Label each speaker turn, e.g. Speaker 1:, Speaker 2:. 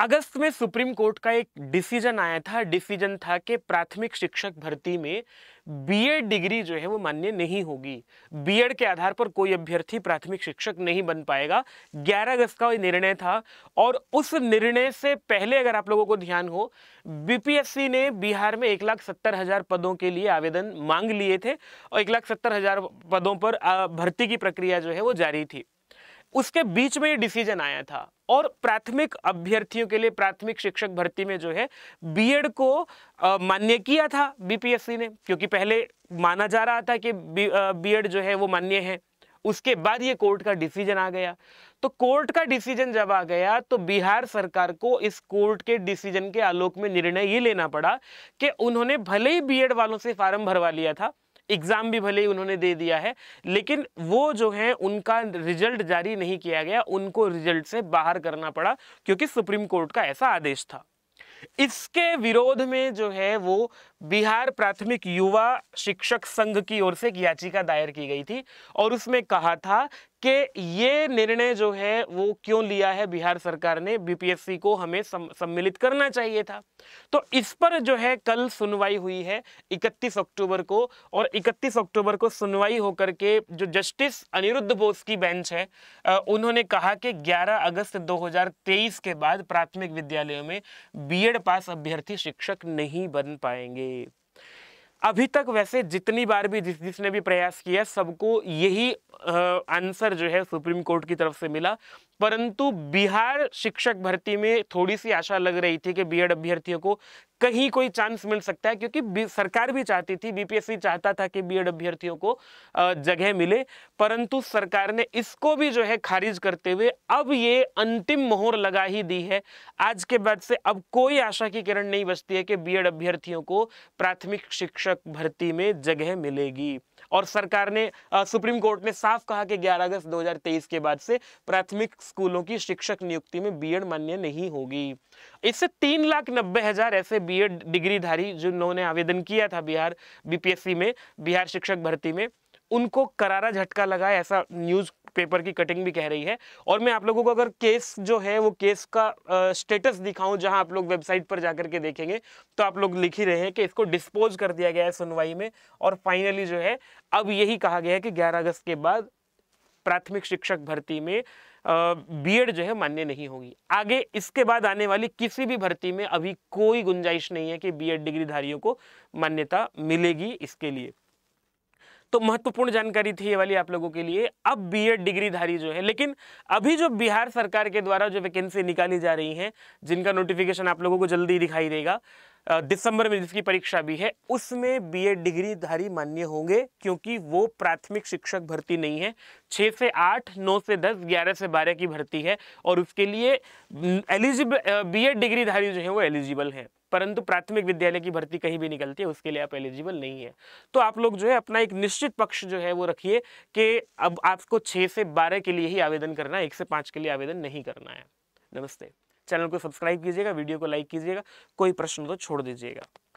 Speaker 1: अगस्त में supreme court का एक डिसीजन आया था डिसीजन था कि प्राथमिक शिक्षक भर्ती में बीएड डिग्री जो है वो मान्य नहीं होगी बीएड के आधार पर कोई अभ्यर्थी प्राथमिक शिक्षक नहीं बन पाएगा 11 अगस्त का निर्णय था और उस निर्णय से पहले अगर आप लोगों को ध्यान हो बीपीएससी ने बिहार में एक लाख सत्तर हजार पदों के लिए आवेदन मांग लिए थे और एक लाख सत्तर हजार पदों पर भर्ती की प्रक्रिया जो है वो जारी थी उसके बीच में ये डिसीजन आया था और प्राथमिक अभ्यर्थियों के लिए प्राथमिक शिक्षक भर्ती में जो है बीएड को मान्य किया था बीपीएससी ने क्योंकि पहले माना जा रहा था कि बीएड जो है वो मान्य है उसके बाद ये कोर्ट का डिसीजन आ गया तो कोर्ट का डिसीजन जब आ गया तो बिहार सरकार को इस कोर्ट के डिसीजन के आलोक में निर्णय ये लेना पड़ा कि उन्होंने भले ही बीएड वालों से फार्म भरवा लिया था एग्ज़ाम भी भले ही उन्होंने दे दिया है लेकिन वो जो है उनका रिजल्ट जारी नहीं किया गया उनको रिजल्ट से बाहर करना पड़ा क्योंकि सुप्रीम कोर्ट का ऐसा आदेश था इसके विरोध में जो है वो बिहार प्राथमिक युवा शिक्षक संघ की ओर से एक याचिका दायर की गई थी और उसमें कहा था कि ये निर्णय जो है वो क्यों लिया है बिहार सरकार ने बीपीएससी को हमें सम, सम्मिलित करना चाहिए था तो इस पर जो है कल सुनवाई हुई है 31 अक्टूबर को और 31 अक्टूबर को सुनवाई होकर के जो जस्टिस अनिरुद्ध बोस की बेंच है उन्होंने कहा कि 11 अगस्त 2023 के बाद प्राथमिक विद्यालयों में बीएड पास अभ्यर्थी शिक्षक नहीं बन पाएंगे a अभी तक वैसे जितनी बार भी जिस जिसने भी प्रयास किया सबको यही आंसर जो है सुप्रीम कोर्ट की तरफ से मिला परंतु बिहार शिक्षक भर्ती में थोड़ी सी आशा लग रही थी कि बीएड अभ्यर्थियों को कहीं कोई चांस मिल सकता है क्योंकि सरकार भी चाहती थी बीपीएससी चाहता था कि बीएड अभ्यर्थियों को जगह मिले परंतु सरकार ने इसको भी जो है खारिज करते हुए अब ये अंतिम मोहर लगा ही दी है आज के बाद से अब कोई आशा की किरण नहीं बचती है कि बी अभ्यर्थियों को प्राथमिक शिक्षा शिक्षक भर्ती में जगह मिलेगी और सरकार ने सुप्रीम कोर्ट ने साफ कहा कि 11 अगस्त 2023 के बाद से प्राथमिक स्कूलों की शिक्षक नियुक्ति में बीएड मान्य नहीं होगी इससे तीन लाख नब्बे हजार ऐसे बीएड डिग्रीधारी जिन्होंने आवेदन किया था बिहार बीपीएससी में बिहार शिक्षक भर्ती में उनको करारा झटका लगा ऐसा न्यूज पेपर की कटिंग भी कह रही है और मैं आप लोगों को अगर केस जो है वो केस का स्टेटस दिखाऊं जहां आप लोग वेबसाइट पर जाकर के देखेंगे तो आप लोग लिख ही रहे हैं कि इसको डिस्पोज कर दिया गया है सुनवाई में और फाइनली जो है अब यही कहा गया है कि ग्यारह अगस्त के बाद प्राथमिक शिक्षक भर्ती में बीएड जो है मान्य नहीं होगी आगे इसके बाद आने वाली किसी भी भर्ती में अभी कोई गुंजाइश नहीं है कि बीएड डिग्रीधारियों को मान्यता मिलेगी इसके लिए तो महत्वपूर्ण जानकारी थी ये वाली आप लोगों के लिए अब बीएड डिग्रीधारी जो है लेकिन अभी जो बिहार सरकार के द्वारा जो वैकेंसी निकाली जा रही हैं जिनका नोटिफिकेशन आप लोगों को जल्दी दिखाई देगा दिसंबर में जिसकी परीक्षा भी है उसमें बीएड डिग्रीधारी मान्य होंगे क्योंकि वो प्राथमिक शिक्षक भर्ती नहीं है छः से आठ नौ से दस ग्यारह से बारह की भर्ती है और उसके लिए एलिजिबल बीएड डिग्रीधारी जो है वो एलिजिबल हैं परंतु प्राथमिक विद्यालय की भर्ती कहीं भी निकलती है उसके लिए आप एलिजिबल नहीं है तो आप लोग जो है अपना एक निश्चित पक्ष जो है वो रखिए कि अब आपको छः से बारह के लिए ही आवेदन करना है एक से पाँच के लिए आवेदन नहीं करना है नमस्ते चैनल को सब्सक्राइब कीजिएगा वीडियो को लाइक कीजिएगा कोई प्रश्न तो छोड़ दीजिएगा